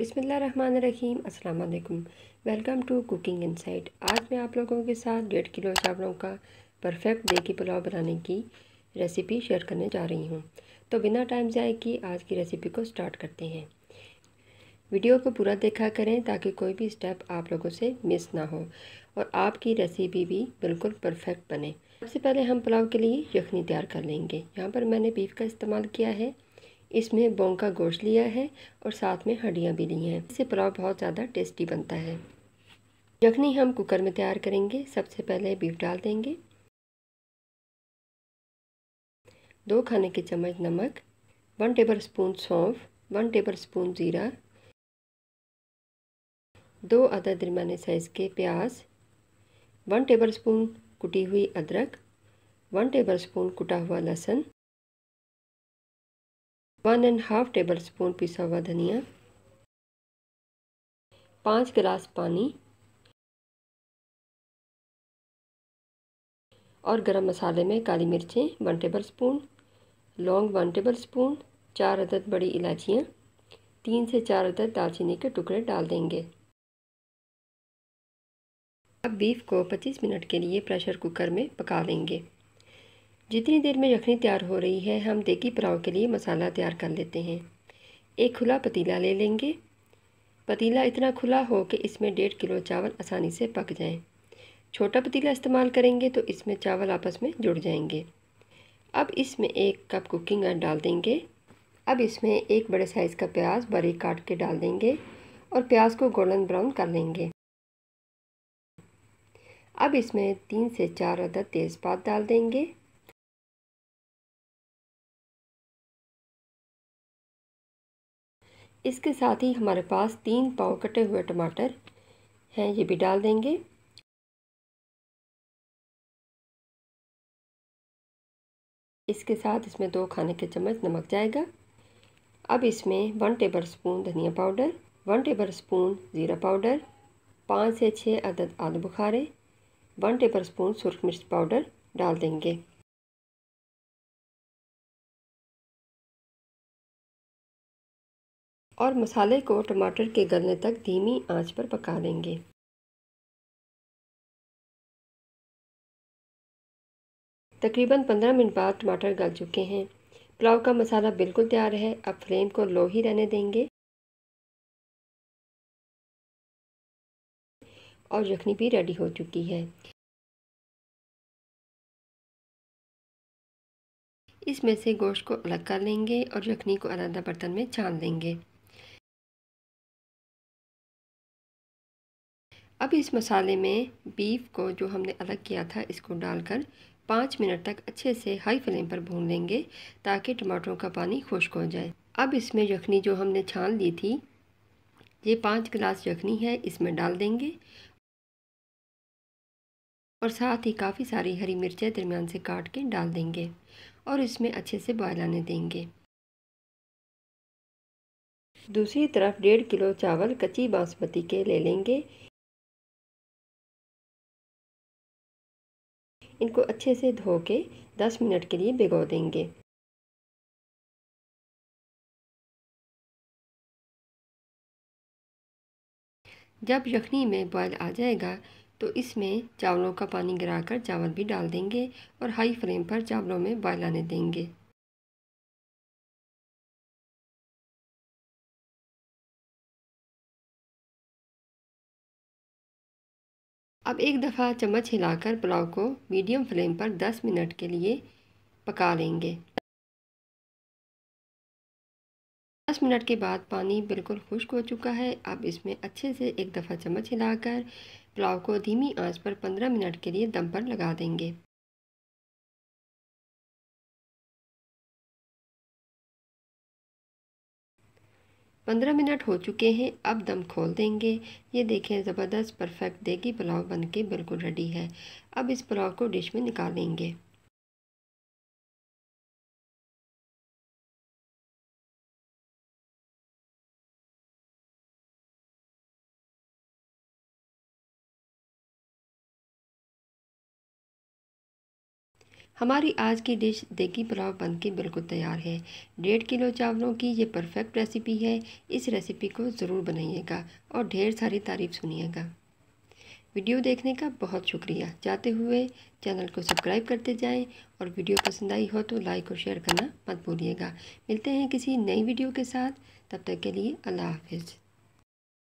बिसमीम अस्सलाम वालेकुम वेलकम टू कुकिंग इनसाइट आज मैं आप लोगों के साथ डेढ़ किलो चावलों का परफेक्ट देगी पुलाव बनाने की रेसिपी शेयर करने जा रही हूँ तो बिना टाइम जाए कि आज की रेसिपी को स्टार्ट करते हैं वीडियो को पूरा देखा करें ताकि कोई भी स्टेप आप लोगों से मिस ना हो और आपकी रेसिपी भी बिल्कुल परफेक्ट बने सबसे पहले हम पुलाव के लिए यखनी तैयार कर लेंगे यहाँ पर मैंने बीफ का इस्तेमाल किया है इसमें बोंग का गोश्त लिया है और साथ में हड्डियाँ भी ली हैं इससे पुलाव बहुत ज़्यादा टेस्टी बनता है यखनी हम कुकर में तैयार करेंगे सबसे पहले बीफ डाल देंगे दो खाने के चम्मच नमक वन टेबल स्पून सौंफ वन टेबल स्पून ज़ीरा दो आधा दरमाने साइज़ के प्याज वन टेबल स्पून कुटी हुई अदरक वन टेबल स्पून कुटा हुआ लहसुन one and half tablespoon पिसा हुआ धनिया पाँच गिलास पानी और गरम मसाले में काली मिर्चें वन टेबल स्पून लौंग वन टेबल स्पून चार अदद बड़ी इलायचियाँ तीन से चार अदद दालचीनी के टुकड़े डाल देंगे अब बीफ को 25 मिनट के लिए प्रेशर कुकर में पका लेंगे जितनी देर में यखनी तैयार हो रही है हम देगी पुलाव के लिए मसाला तैयार कर लेते हैं एक खुला पतीला ले लेंगे पतीला इतना खुला हो कि इसमें डेढ़ किलो चावल आसानी से पक जाएं। छोटा पतीला इस्तेमाल करेंगे तो इसमें चावल आपस में जुड़ जाएंगे अब इसमें एक कप कुकिंग ऑयल डाल देंगे अब इसमें एक बड़े साइज़ का प्याज बारीक काट के डाल देंगे और प्याज को गोल्डन ब्राउन कर लेंगे अब इसमें तीन से चार अदद तेज़पात डाल देंगे इसके साथ ही हमारे पास तीन पाव कटे हुए टमाटर हैं ये भी डाल देंगे इसके साथ इसमें दो खाने के चम्मच नमक जाएगा अब इसमें वन टेबल स्पून धनिया पाउडर वन टेबल स्पून ज़ीरा पाउडर पाँच से छः अदद आलू बुखारे वन टेबल स्पून सुरख मिर्च पाउडर डाल देंगे और मसाले को टमाटर के गलने तक धीमी आंच पर पका लेंगे तकरीबन पंद्रह मिनट बाद टमाटर गल चुके हैं पुलाव का मसाला बिल्कुल तैयार है अब फ्लेम को लो ही रहने देंगे और यखनी भी रेडी हो चुकी है इसमें से गोश्त को अलग कर लेंगे और यखनी को अलग बर्तन में छान लेंगे अब इस मसाले में बीफ को जो हमने अलग किया था इसको डालकर पाँच मिनट तक अच्छे से हाई फ्लेम पर भून लेंगे ताकि टमाटरों का पानी खुश्क हो जाए अब इसमें यखनी जो हमने छान ली थी ये पाँच गिलास यखनी है इसमें डाल देंगे और साथ ही काफ़ी सारी हरी मिर्चें दरमियान से काट के डाल देंगे और इसमें अच्छे से बॉयल आने देंगे दूसरी तरफ डेढ़ किलो चावल कच्ची बासमती के ले लेंगे इनको अच्छे से धो के दस मिनट के लिए भिगो देंगे जब यखनी में बॉयल आ जाएगा तो इसमें चावलों का पानी गिराकर चावल भी डाल देंगे और हाई फ्लेम पर चावलों में बॉयल आने देंगे अब एक दफ़ा चम्मच हिलाकर पुलाव को मीडियम फ्लेम पर 10 मिनट के लिए पका लेंगे 10 मिनट के बाद पानी बिल्कुल खुश्क हो चुका है अब इसमें अच्छे से एक दफ़ा चम्मच हिलाकर पुलाव को धीमी आंच पर 15 मिनट के लिए दम पर लगा देंगे पंद्रह मिनट हो चुके हैं अब दम खोल देंगे ये देखें ज़बरदस्त परफेक्ट देगी पुलाव बन के बिल्कुल रेडी है अब इस पुलाव को डिश में निकालेंगे हमारी आज की डिश देगी पुलाव बनके बिल्कुल तैयार है डेढ़ किलो चावलों की ये परफेक्ट रेसिपी है इस रेसिपी को ज़रूर बनाइएगा और ढेर सारी तारीफ सुनिएगा वीडियो देखने का बहुत शुक्रिया जाते हुए चैनल को सब्सक्राइब करते जाएं और वीडियो पसंद आई हो तो लाइक और शेयर करना मत भूलिएगा मिलते हैं किसी नई वीडियो के साथ तब तक के लिए अल्लाह हाफिज़